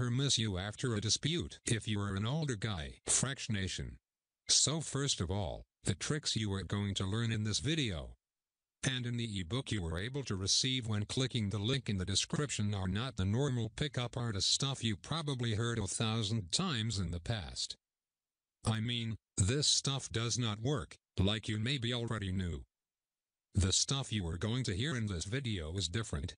her miss you after a dispute if you are an older guy. Fractionation. So first of all, the tricks you are going to learn in this video and in the ebook you were able to receive when clicking the link in the description are not the normal pickup artist stuff you probably heard a thousand times in the past. I mean, this stuff does not work, like you maybe already knew. The stuff you are going to hear in this video is different,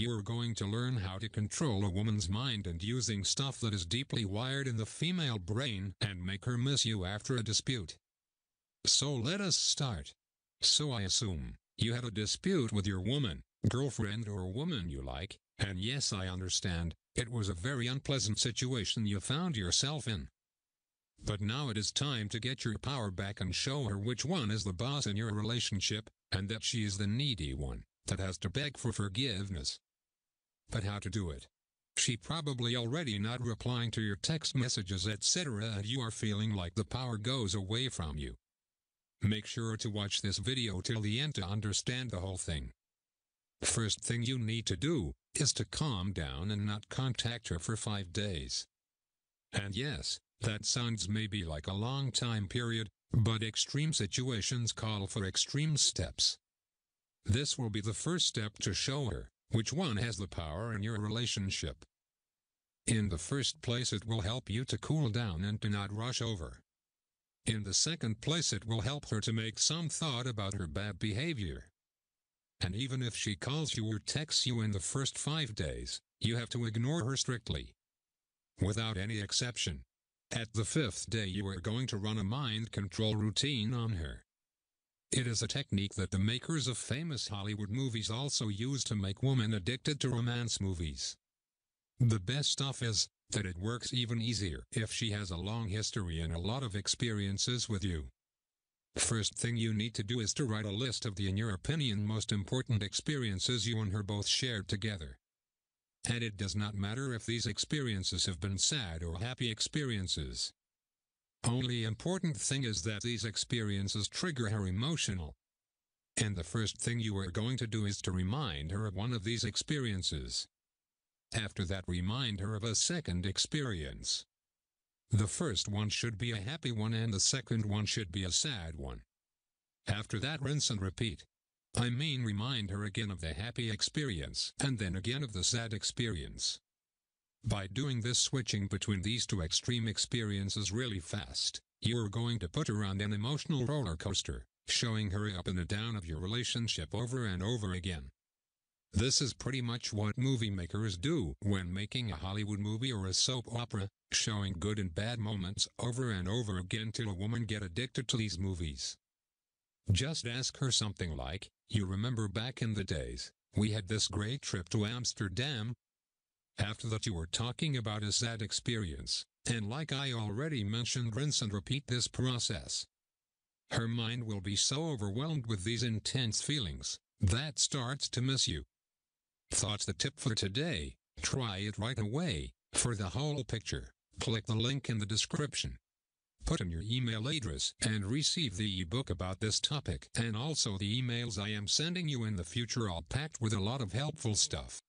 you're going to learn how to control a woman's mind and using stuff that is deeply wired in the female brain and make her miss you after a dispute. So let us start. So I assume, you had a dispute with your woman, girlfriend or woman you like, and yes I understand, it was a very unpleasant situation you found yourself in. But now it is time to get your power back and show her which one is the boss in your relationship, and that she is the needy one, that has to beg for forgiveness but how to do it. She probably already not replying to your text messages etc and you are feeling like the power goes away from you. Make sure to watch this video till the end to understand the whole thing. First thing you need to do, is to calm down and not contact her for 5 days. And yes, that sounds maybe like a long time period, but extreme situations call for extreme steps. This will be the first step to show her which one has the power in your relationship? In the first place it will help you to cool down and to not rush over. In the second place it will help her to make some thought about her bad behavior. And even if she calls you or texts you in the first five days, you have to ignore her strictly. Without any exception. At the fifth day you are going to run a mind control routine on her. It is a technique that the makers of famous Hollywood movies also use to make women addicted to romance movies. The best stuff is that it works even easier if she has a long history and a lot of experiences with you. First thing you need to do is to write a list of the in your opinion most important experiences you and her both shared together. And it does not matter if these experiences have been sad or happy experiences. Only important thing is that these experiences trigger her emotional. And the first thing you are going to do is to remind her of one of these experiences. After that remind her of a second experience. The first one should be a happy one and the second one should be a sad one. After that rinse and repeat. I mean remind her again of the happy experience and then again of the sad experience. By doing this switching between these two extreme experiences really fast, you're going to put her on an emotional roller coaster, showing her up and down of your relationship over and over again. This is pretty much what movie makers do when making a Hollywood movie or a soap opera, showing good and bad moments over and over again till a woman get addicted to these movies. Just ask her something like, you remember back in the days, we had this great trip to Amsterdam, after that you were talking about is that experience, and like I already mentioned rinse and repeat this process. Her mind will be so overwhelmed with these intense feelings, that starts to miss you. Thoughts the tip for today, try it right away, for the whole picture, click the link in the description. Put in your email address and receive the ebook about this topic and also the emails I am sending you in the future all packed with a lot of helpful stuff.